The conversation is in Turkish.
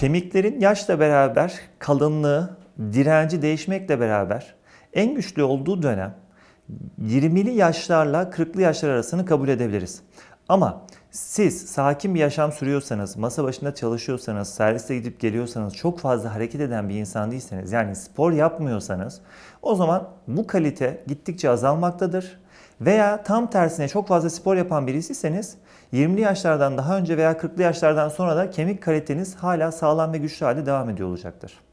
Kemiklerin yaşla beraber kalınlığı, direnci değişmekle beraber en güçlü olduğu dönem 20'li yaşlarla 40'lı yaşlar arasını kabul edebiliriz. Ama siz sakin bir yaşam sürüyorsanız, masa başında çalışıyorsanız, serviste gidip geliyorsanız, çok fazla hareket eden bir insan değilseniz, yani spor yapmıyorsanız o zaman bu kalite gittikçe azalmaktadır. Veya tam tersine çok fazla spor yapan birisiyseniz 20'li yaşlardan daha önce veya 40'lı yaşlardan sonra da kemik kaliteniz hala sağlam ve güçlü halde devam ediyor olacaktır.